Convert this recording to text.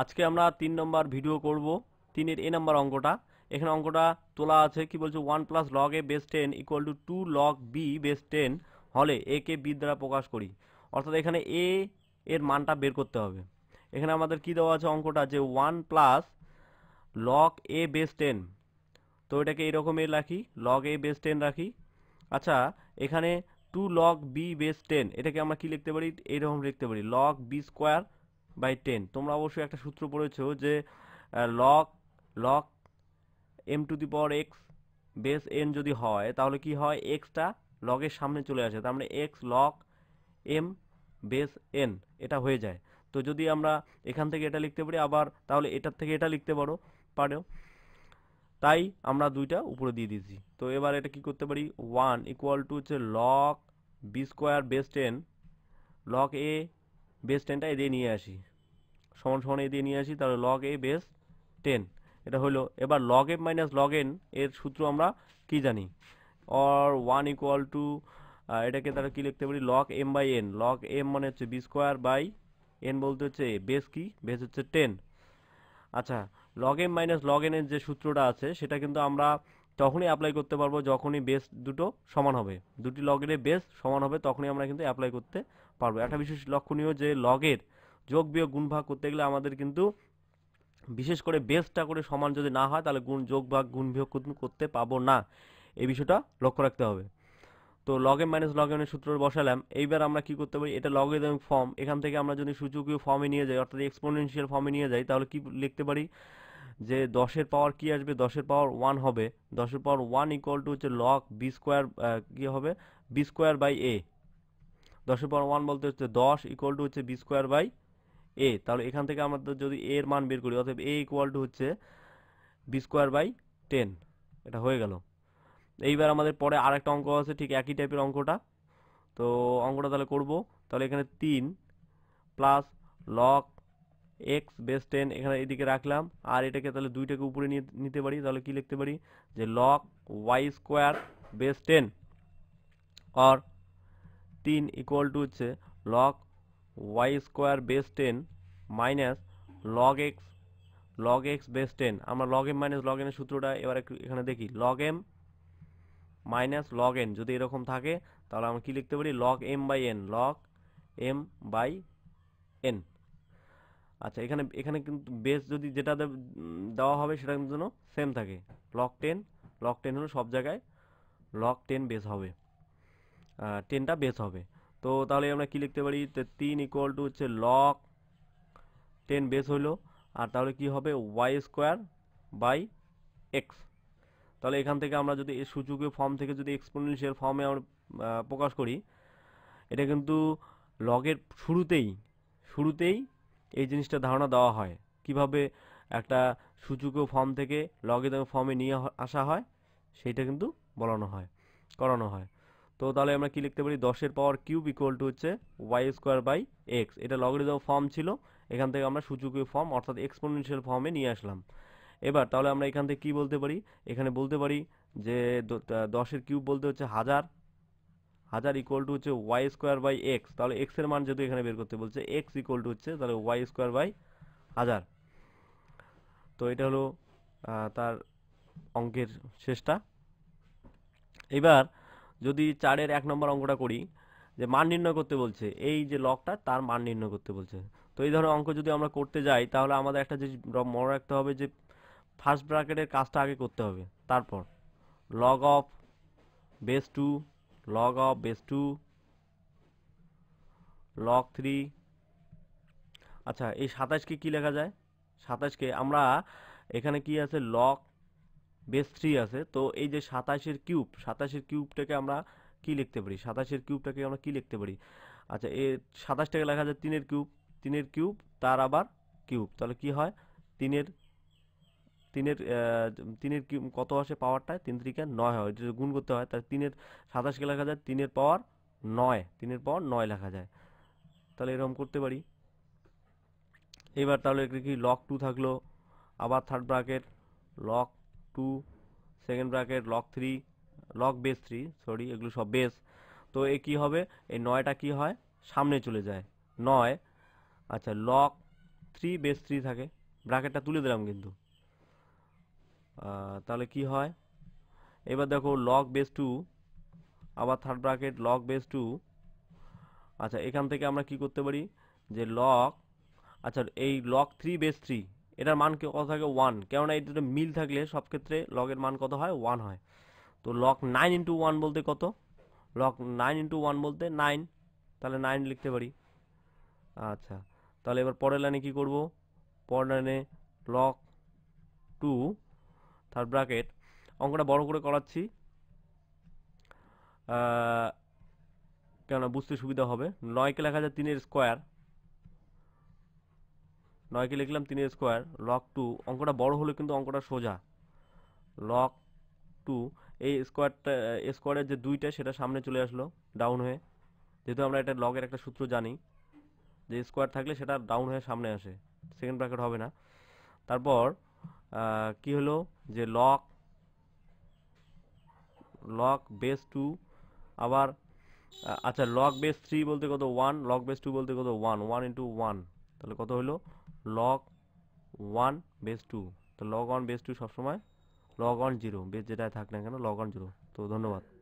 আজকে আমরা তিন নম্বর ভিডিও করব তিনের এ নাম্বার অঙ্কটা এখানে অঙ্কটা তোলা আছে কি বলছে one plus log a base ten equal to two log b base ten হলে এ কে বি দ্বারা প্রকাশ করি অর্থাৎ এখানে এ এর মানটা বের করতে হবে এখানে আমাদের কি দেওয়া আছে অঙ্কটা যে one plus log a base ten তো এটাকে এরকমের রাখি লগ এ বেস টেন রাখি আচ্ছা এখানে two log b base ten এটাকে আমরা কি লিখতে পারি এইরকম লিখতে পারি log b square by ten তোমরা অবশ্যই একটা সূত্র পড়েছো যে log log m to the power x base n যদি হয় তাহলে কি হয় এক্সটা লগের সামনে চলে আসে তার মানে x log m base n এটা হয়ে যায় তো যদি আমরা এখান থেকে এটা লিখতে পারি আবার তাহলে এটার থেকে এটা লিখতে পারো পারো তাই আমরা দুইটা উপরে দিয়ে দিয়েছি তো এবার এটা কি করতে পারি ওয়ান ইকুয়াল টু হচ্ছে log b square base ten log a base টেনটা এ দিয়ে নিয়ে আসি সমান সমান দিয়ে নিয়ে আসি তাহলে লগ এ বেস টেন এটা হলো এবার log m minus log n এর সূত্র আমরা কি জানি অর ওয়ান ইকুয়াল টু এটাকে তাহলে কি লিখতে পারি log m by n log m মানে হচ্ছে বি স্কোয়ার বাই এন বলতে হচ্ছে বেস কি বেস হচ্ছে টেন আচ্ছা লগ এম মাইনাস লগ এনের যে সূত্রটা আছে সেটা কিন্তু আমরা তখনই অ্যাপ্লাই করতে পারবো যখনই বেস দুটো সমান হবে দুটি লগের বেস সমান হবে তখনই আমরা কিন্তু অ্যাপ্লাই করতে পারবো একটা বিশেষ লক্ষণীয় যে লগের যোগ বিয়োগ গুণ ভাগ করতে গেলে আমাদের কিন্তু বিশেষ করে বেসটা করে সমান যদি না হয় তাহলে গুণ যোগ ভাগ গুণ বিয়োগ করতে পাবো না এই বিষয়টা লক্ষ্য রাখতে হবে তো লগে মাইনাস লগ সূত্র বসালাম এইবার আমরা কি করতে পারি এটা লগে ফর্ম এখান থেকে আমরা যদি সূচকীয় ফর্মে নিয়ে যাই অর্থাৎ এক্সপোনেনশিয়াল ফর্মে নিয়ে যাই তাহলে কি লিখতে পারি যে দশের পাওয়ার কি আসবে দশের পাওয়ার ওয়ান হবে দশের পাওয়ার ওয়ান ইকুয়াল টু হচ্ছে লক বি স্কোয়ার কী হবে বি স্কোয়ার বাই এ দশের পাওয়ার ওয়ান বলতে হচ্ছে দশ ইকুয়াল টু হচ্ছে বি স্কোয়ার বাই এ তাহলে এখান থেকে আমাদের যদি এ এর মান বের করি অর্থাৎ এ ইকুয়াল টু হচ্ছে বি স্কোয়ার বাই টেন এটা হয়ে গেল এইবার আমাদের পরে আরেকটা অঙ্ক আছে ঠিক একই টাইপের অঙ্কটা তো অঙ্কটা তাহলে করব তাহলে এখানে তিন plus log x base ten এখানে এদিকে রাখলাম আর এটাকে তাহলে দুইটাকে উপরে নিয়ে নিতে পারি তাহলে কি লিখতে পারি যে log y square base ten or তিন ইকুয়াল টু হচ্ছে log y square base ten minus log x log x base ten আমরা লগ এম মাইনাস লগ এনের সূত্রটা এবার এখানে দেখি log m minus log n যদি এরকম থাকে তাহলে আমরা কী লিখতে পারি log m by n log m by n আচ্ছা এখানে এখানে কিন্তু বেস যদি যেটা দেওয়া হবে সেটা কিন্তু যেন সেম থাকে লক টেন লক টেন হলো সব জায়গায় লক টেন বেস হবে টেনটা বেস হবে তো তাহলে আমরা কি লিখতে পারি তিন ইকুয়াল টু হচ্ছে লক টেন বেস হইলো আর তাহলে কি হবে ওয়াই স্কোয়ার বাই এক্স তাহলে এখান থেকে আমরা যদি সূচকীয় ফর্ম থেকে যদি এক্সপোনেনশিয়াল ফর্মে আমরা প্রকাশ করি এটা কিন্তু লগের শুরুতেই শুরুতেই এই জিনিসটা ধারণা দেওয়া হয় কিভাবে একটা সুযোগ্য ফর্ম থেকে লগিদম ফর্মে নিয়ে আসা হয় সেইটা কিন্তু বলানো হয় করানো হয় তো তাহলে আমরা কি লিখতে পারি দশের পাওয়ার কিউব ইকুয়াল টু হচ্ছে ওয়াই স্কোয়ার বাই এক্স এটা লগরিদম ফর্ম ছিল এখান থেকে আমরা সুযোগীয় ফর্ম অর্থাৎ এক্সপোনেনশিয়াল ফর্মে নিয়ে আসলাম এবার তাহলে আমরা এখান থেকে কী বলতে পারি এখানে বলতে পারি যে দশের কিউব বলতে হচ্ছে হাজার হাজার ইকুয়াল টু হচ্ছে ওয়াই স্কোয়ার বাই এক্স তাহলে এক্সের মান যেহেতু এখানে বের করতে বলছে এক্স ইকুয়াল টু হচ্ছে তাহলে ওয়াই স্কোয়ার বাই হাজার তো এটা হলো তার অঙ্কের শেষটা এবার যদি চারের এক নম্বর অঙ্কটা করি যে মান নির্ণয় করতে বলছে এই যে লকটা তার মান নির্ণয় করতে বলছে তো এই ধরনের অঙ্ক যদি আমরা করতে যাই তাহলে আমাদের একটা যে মনে রাখতে হবে যে ফার্স্ট ব্র্যাকেটের কাজটা আগে করতে হবে তারপর log of base two log of base 2 log 3 আচ্ছা এই সাতাশকে কি লেখা যায় সাতাশকে আমরা এখানে কি আছে লক বেস থ্রি আছে তো এই যে সাতাশের কিউব সাতাশের কিউবটাকে আমরা কি লিখতে পারি সাতাশের কিউবটাকে আমরা কি লিখতে পারি আচ্ছা এ সাতাশটাকে লেখা যায় তিনের কিউব তিনের কিউব তার আবার কিউব তাহলে কি হয় এর তিনের তিনের কত আসে পাওয়ারটা তিন তিরিকে নয় হয় যদি গুণ করতে হয় তাহলে তিনের সাতাশকে লেখা যায় তিনের পাওয়ার নয় তিনের পাওয়ার নয় লেখা যায় তাহলে এরকম করতে পারি এবার তাহলে কি লক টু থাকলো আবার third bracket log two second bracket log three log base three sorry এগুলো সব বেস তো এ কি হবে এই নয়টা কি হয় সামনে চলে যায় নয় আচ্ছা লক থ্রি বেস থ্রি থাকে ব্রাকেটটা তুলে দিলাম কিন্তু তাহলে কি হয় এবার দেখো লক বেস টু আবার third bracket log base two আচ্ছা এখান থেকে আমরা কি করতে পারি যে লক আচ্ছা এই লক থ্রি বেস থ্রি এটার মান কত থাকে ওয়ান কেননা এই দুটো মিল থাকলে সব ক্ষেত্রে লকের মান কত হয় ওয়ান হয় তো লক নাইন ইন্টু ওয়ান বলতে কত লক নাইন ইন্টু ওয়ান বলতে নাইন তাহলে নাইন লিখতে পারি আচ্ছা তাহলে এবার পরের লাইনে কী করবো পরের লাইনে লক টু তার ব্র্যাকেট অঙ্কটা বড় করে করাচ্ছি কেন বুঝতে সুবিধা হবে নয়কে লেখা যায় তিনের স্কোয়ার নয়কে লিখলাম তিনের স্কোয়ার লক টু অঙ্কটা বড় হলে কিন্তু অঙ্কটা সোজা লক টু এই স্কোয়ারটা স্কোয়ারের যে দুইটা সেটা সামনে চলে আসলো ডাউন হয়ে যেহেতু আমরা এটা লগের একটা সূত্র জানি যে স্কোয়ার থাকলে সেটা ডাউন হয়ে সামনে আসে সেকেন্ড ব্র্যাকেট হবে না তারপর কি হলো যে লক লক বেস টু আবার আচ্ছা লক বেস থ্রি বলতে কত ওয়ান লক বেস টু বলতে কত ওয়ান ওয়ান ইন্টু ওয়ান তাহলে কত হলো লক ওয়ান বেস টু তো লগ ওয়ান বেস টু সবসময় লগ ওয়ান জিরো বেস যেটায় থাক না কেন লগ ওয়ান জিরো তো ধন্যবাদ